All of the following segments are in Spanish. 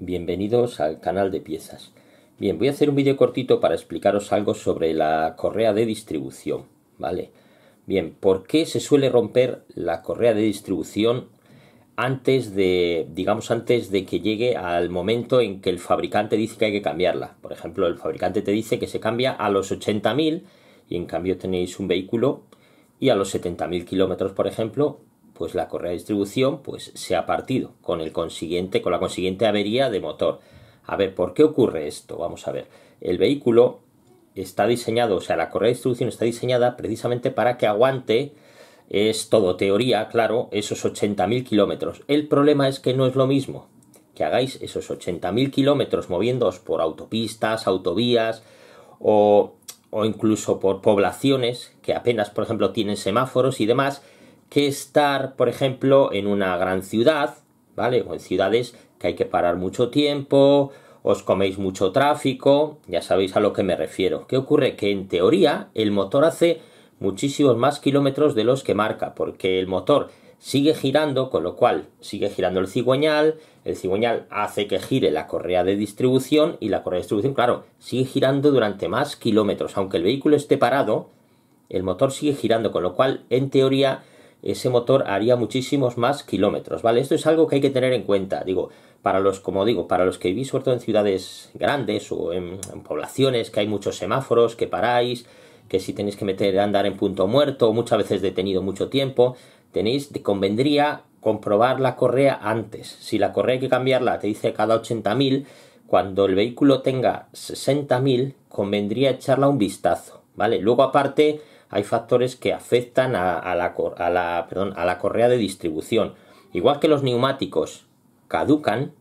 bienvenidos al canal de piezas. Bien, voy a hacer un vídeo cortito para explicaros algo sobre la correa de distribución, ¿vale? Bien, ¿por qué se suele romper la correa de distribución antes de, digamos, antes de que llegue al momento en que el fabricante dice que hay que cambiarla? Por ejemplo, el fabricante te dice que se cambia a los 80.000 y en cambio tenéis un vehículo y a los 70.000 kilómetros, por ejemplo, pues la correa de distribución pues se ha partido con el consiguiente con la consiguiente avería de motor. A ver, ¿por qué ocurre esto? Vamos a ver. El vehículo está diseñado, o sea, la correa de distribución está diseñada precisamente para que aguante es todo teoría, claro, esos 80.000 kilómetros. El problema es que no es lo mismo que hagáis esos 80.000 kilómetros moviéndoos por autopistas, autovías o, o incluso por poblaciones que apenas, por ejemplo, tienen semáforos y demás, que estar, por ejemplo, en una gran ciudad, ¿vale? O en ciudades que hay que parar mucho tiempo, os coméis mucho tráfico, ya sabéis a lo que me refiero. ¿Qué ocurre? Que en teoría el motor hace muchísimos más kilómetros de los que marca, porque el motor sigue girando, con lo cual sigue girando el cigüeñal, el cigüeñal hace que gire la correa de distribución y la correa de distribución, claro, sigue girando durante más kilómetros. Aunque el vehículo esté parado, el motor sigue girando, con lo cual en teoría ese motor haría muchísimos más kilómetros, ¿vale? Esto es algo que hay que tener en cuenta, digo, para los, como digo, para los que vivís sobre en ciudades grandes o en, poblaciones que hay muchos semáforos, que paráis, que si tenéis que meter andar en punto muerto, muchas veces detenido mucho tiempo, tenéis, convendría comprobar la correa antes. Si la correa hay que cambiarla, te dice cada 80.000, cuando el vehículo tenga 60.000, convendría echarla un vistazo, ¿vale? Luego aparte hay factores que afectan a, la, perdón, a la correa de distribución. Igual que los neumáticos caducan,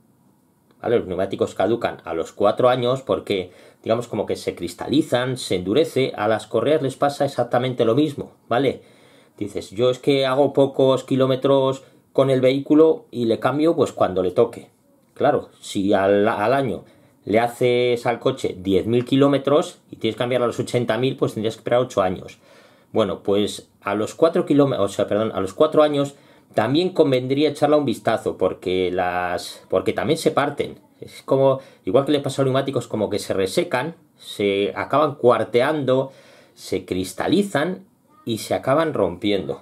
¿vale? Los neumáticos caducan a los cuatro años porque, digamos, como que se cristalizan, se endurece, a las correas les pasa exactamente lo mismo, ¿vale? Dices, yo es que hago pocos kilómetros con el vehículo y le cambio pues cuando le toque. Claro, si al, año le haces al coche 10.000 kilómetros y tienes que cambiar a los 80.000, pues tendrías que esperar 8 años. Bueno, pues a los cuatro kilómetros, o sea, perdón, a los cuatro años también convendría echarla un vistazo porque las porque también se parten. Es como igual que les pasa a los neumáticos como que se resecan, se acaban cuarteando, se cristalizan y se acaban rompiendo.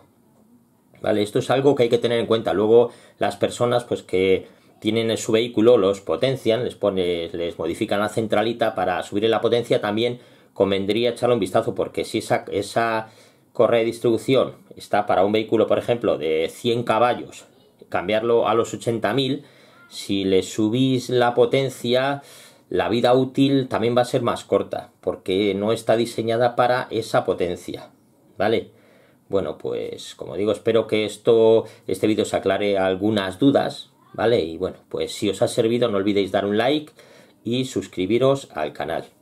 ¿Vale? Esto es algo que hay que tener en cuenta. Luego las personas pues que tienen su vehículo, los potencian, les, pone, les modifican la centralita para subir la potencia, también convendría echarle un vistazo porque si esa, esa correa de distribución está para un vehículo, por ejemplo, de 100 caballos, cambiarlo a los 80.000, si le subís la potencia, la vida útil también va a ser más corta porque no está diseñada para esa potencia, ¿vale? Bueno, pues como digo, espero que esto, este vídeo os aclare algunas dudas, ¿vale? Y bueno, pues si os ha servido no olvidéis dar un like y suscribiros al canal.